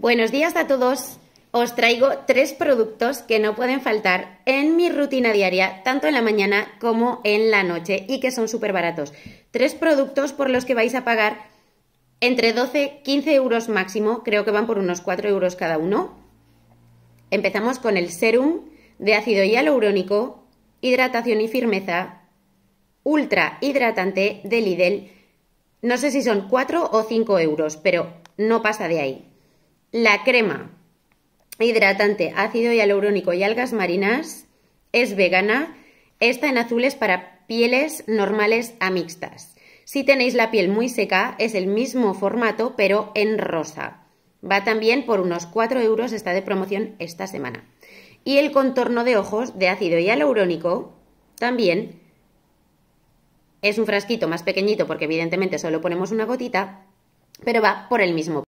Buenos días a todos. Os traigo tres productos que no pueden faltar en mi rutina diaria, tanto en la mañana como en la noche, y que son súper baratos. Tres productos por los que vais a pagar entre 12 y 15 euros máximo, creo que van por unos 4 euros cada uno. Empezamos con el serum de ácido hialurónico, hidratación y firmeza, ultra hidratante de Lidl. No sé si son 4 o 5 euros, pero no pasa de ahí. La crema hidratante, ácido hialurónico y algas marinas es vegana. Esta en azules para pieles normales a mixtas. Si tenéis la piel muy seca, es el mismo formato, pero en rosa. Va también por unos 4 euros, está de promoción esta semana. Y el contorno de ojos de ácido hialurónico también es un frasquito más pequeñito porque evidentemente solo ponemos una gotita, pero va por el mismo